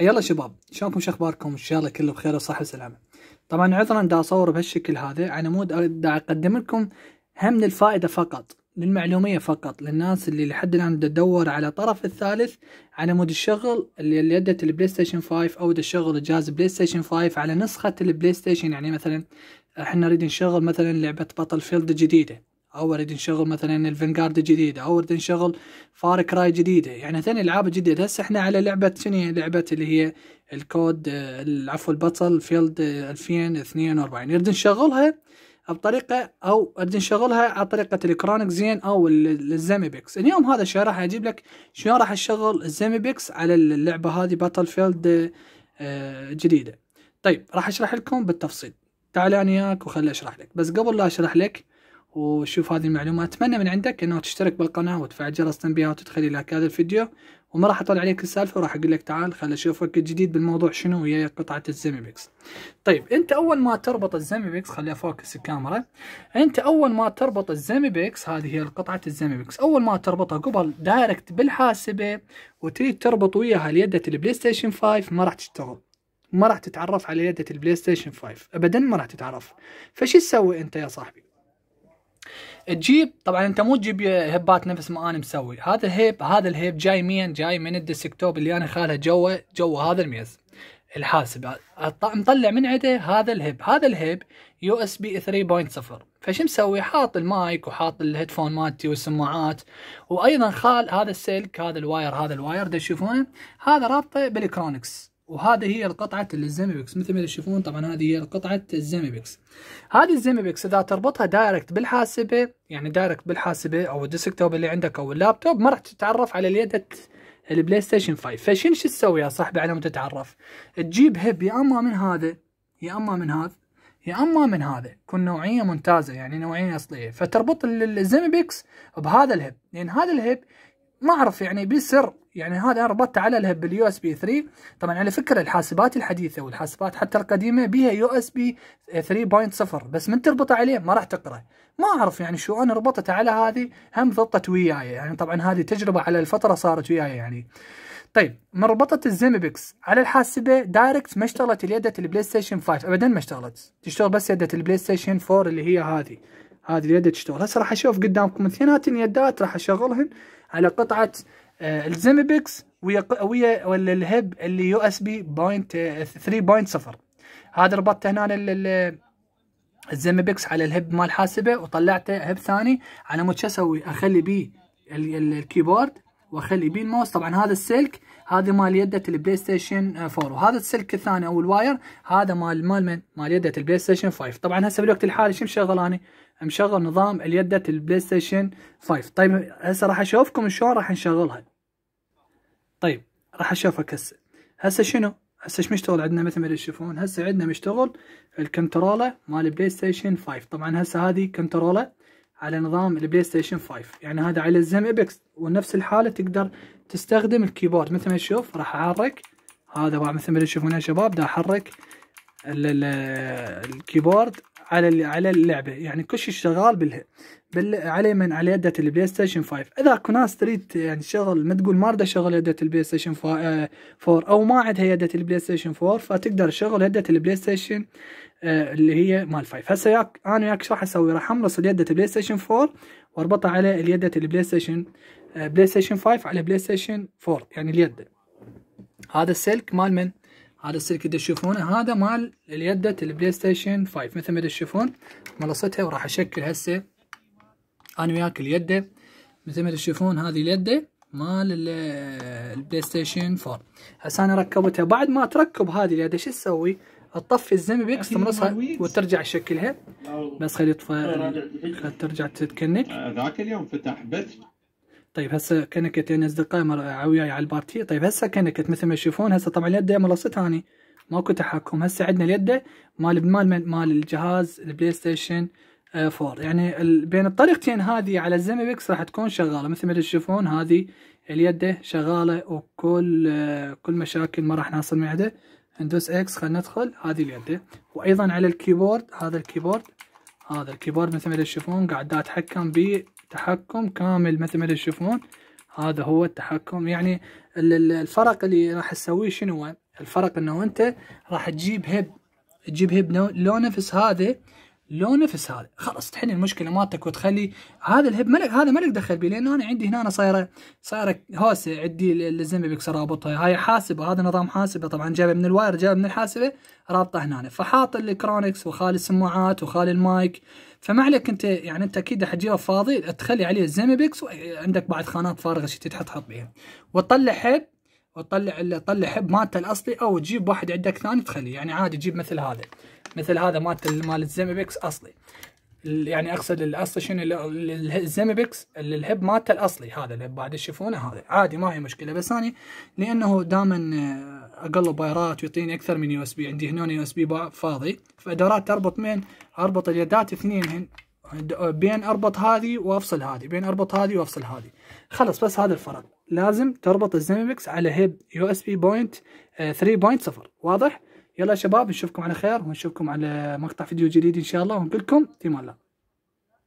يلا شباب شلونكم شو اخباركم ان شاء الله كله بخير وصحه وسلامه طبعا عذرا دا اصور بهالشكل هذا على مود دا اقدم لكم هم للفائده فقط للمعلوميه فقط للناس اللي لحد الان تدور على الطرف الثالث على مود الشغل اللي اللي ادت البلاي ستيشن 5 او تشغل جهاز بلاي ستيشن 5 على نسخه البلاي ستيشن يعني مثلا احنا نريد نشغل مثلا لعبه بطل فيلد جديده او اريد انشغل مثلا الفنجارد جديد او اريد انشغل فار كراي جديده يعني ثاني العاب جديده هسه احنا على لعبه شنو لعبه اللي هي الكود عفوا البطل فيلد 2042 اريد انشغلها بطريقه او اريد انشغلها على طريقه الكرونيك زين او الزيميبكس اليوم هذا الشيء راح اجيب لك شلون راح اشغل الزيميبكس على اللعبه هذه باتل فيلد آه، جديده طيب راح اشرح لكم بالتفصيل تعال انا وياك وخلي اشرح لك بس قبل لا اشرح لك وشوف هذه المعلومة أتمنى من عندك أنه تشترك بالقناة وتفعل جرس التنبيه وتدخل إلى هذا الفيديو وما راح أطلع عليك السالفة وراح أقول لك تعال خل أشوفك الجديد بالموضوع شنو هي قطعة الزيميبكس طيب أنت أول ما تربط الزيميبكس خلي أفوكس الكاميرا أنت أول ما تربط الزيميبكس هذه هي قطعة الزيميبكس أول ما تربطها قبل دايركت بالحاسبة وتريد تربط وياها يده البلاي ستيشن 5 ما راح تشتغل ما راح تتعرف على يدة البلاي ستيشن 5 ابدا ما راح تتعرف فشو تسوي انت يا صاحبي تجيب طبعا انت مو تجيب هبات نفس ما انا مسوي هذا الهيب هذا الهيب جاي مين جاي من الديسكتوب اللي انا خاله جوا جوا هذا الميز الحاسب مطلع من عده هذا الهيب هذا الهيب يو اس بي 3.0 فشو مسوي حاط المايك وحاط الهيدفون مالتي والسماعات وايضا خال هذا السلك هذا الواير هذا الواير ده تشوفونه هذا رابطه بالكرونكس وهذه هي القطعة الزيميبكس مثل ما تشوفون طبعا هذه هي القطعة الزيميبكس هذه الزيميبكس إذا تربطها دايركت بالحاسبة يعني دايركت بالحاسبة أو الديسكتوب اللي عندك أو اللابتوب ما راح تتعرف على اليد البلاي ستيشن 5 فشنو شو تسوي يا صاحبي على ما تتعرف تجيب هب يا أما من هذا يا أما من هذا يا اما من هذا تكون نوعيه ممتازه يعني نوعيه اصليه فتربط الزيميبكس بهذا الهب لان هذا الهب ما اعرف يعني بسر يعني هذا ربطته على الهب باليو اس بي 3 طبعا على فكره الحاسبات الحديثه والحاسبات حتى القديمه بيها يو اس بي 3.0 بس من تربطه عليه ما راح تقرا ما اعرف يعني شو انا ربطته على هذه هم ضبطت وياي يعني طبعا هذه تجربه على الفتره صارت وياي يعني طيب من ربطت الزيمبكس على الحاسبه دايركت ما اشتغلت يده البلاي ستيشن 5 ابدا ما اشتغلت تشتغل بس يده البلاي ستيشن 4 اللي هي هذه هذه اليد تشتغل هسه راح اشوف قدامكم اثنينات اليدات راح اشغلهن على قطعه آه، الزيمبكس ويا ويا ولا الهب اللي يو اس بي بوينت 3 آه، بوينت هذا ربطته هنا الزيمبكس على الهب مال حاسبه وطلعته هب ثاني على مود شو اسوي اخلي بيه الكيبورد واخلي بيه الماوس طبعا هذا السلك هذه مال يده البلاي ستيشن 4 وهذا السلك الثاني او الواير هذا مال مال من مال يده البلاي ستيشن 5 طبعا هسه بالوقت الحالي شو مشغل انا مشغل نظام اليدة البلاي ستيشن 5 طيب هسه راح اشوفكم شلون راح نشغلها طيب راح اشوفك هسه هسه شنو هسه ايش مشتغل عندنا مثل ما تشوفون هسه عندنا مشتغل الكنترولر مال بلاي ستيشن 5 طبعا هسه هذه كنترولر على نظام البلاي ستيشن 5 يعني هذا على الزم ابيكس ونفس الحاله تقدر تستخدم الكيبورد مثل ما تشوف راح احرك هذا مثل ما تشوفون يا شباب دا احرك الكيبورد على على اللعبه يعني كل شيء شغال بال بال على من على يدة البلاي ستيشن 5 اذا اكو ناس تريد يعني شغل ما تقول ما اريد اشغل يدة البلاي ستيشن 4 او ما عندها يدة البلاي ستيشن 4 فتقدر تشغل يدة البلاي ستيشن اللي هي مال 5 هسه ياك انا وياك شو راح اسوي راح املص يدة البلاي ستيشن 4 واربطها على يده البلاي ستيشن بلاي ستيشن 5 على بلاي ستيشن 4 يعني اليد هذا السلك مال من هذا السلك اللي تشوفونه هذا مال اليدة البلاي ستيشن 5 مثل ما تشوفون ملصتها وراح اشكل هسه انا وياك اليدة مثل ما تشوفون هذه اليدة مال البلاي ستيشن 4 هسه انا ركبتها بعد ما تركب هذه اليدة شو تسوي؟ تطفي الزمبيك تمرصها وترجع شكلها بس خلي يطفى ترجع تتكنك آه، ذاك اليوم فتح بث طيب هسه كان يعني اصدقائي وياي على البارتي طيب هسه كان مثل ما تشوفون هسه طبعا اليد منصه ثاني ماكو تحكم هسه عندنا اليد مال مال مال الجهاز البلاي ستيشن 4 آه، يعني بين الطريقتين هذه على اكس راح تكون شغاله مثل ما تشوفون هذه اليد شغاله وكل آه، كل مشاكل ما راح نحصل من عنده ندوس اكس خلينا ندخل هذه اليد وايضا على الكيبورد هذا الكيبورد هذا الكيبورد مثل ما تشوفون قاعد اتحكم تحكم كامل مثل ما تشوفون هذا هو التحكم يعني الفرق اللي راح تسويه شنو الفرق انه انت راح تجيب هب تجيب هب لو نفس هذا لو نفس هذا خلاص تحل المشكله مالتك وتخلي هذا الهب ملك هذا ملك دخل بي لانه انا عندي هنا أنا صايره صايره هوسه عندي الزنبه بكسر رابطها هاي حاسبه هذا نظام حاسبه طبعا جايبه من الواير جايبه من الحاسبه رابطه هنا فحاط الكرونكس وخالي السماعات وخالي المايك فما عليك انت يعني انت اكيد حتجيبه فاضي تخلي عليه بيكس وعندك بعد خانات فارغه شي تحط حط بيها وتطلع حب وتطلع تطلع حب مالته الاصلي او تجيب واحد عندك ثاني تخليه يعني عادي تجيب مثل هذا مثل هذا مال مال الزيمبكس اصلي يعني اقصد الاصلي شنو الزيمبكس الهب مالته الاصلي هذا الهب بعد تشوفونه هذا عادي ما هي مشكله بس انا لانه دائما آه، اقلب بايرات ويعطيني اكثر من يو اس بي عندي هنا يو اس بي فاضي فدورات تربط من اربط اليدات اثنين آه، بين اربط هذه وافصل هذه بين اربط هذه وافصل هذه خلص بس هذا الفرق لازم تربط الزيمبكس على هب يو اس بي بوينت 3.0 آه، واضح يلا يا شباب نشوفكم على خير ونشوفكم على مقطع فيديو جديد ان شاء الله ونقول لكم في الله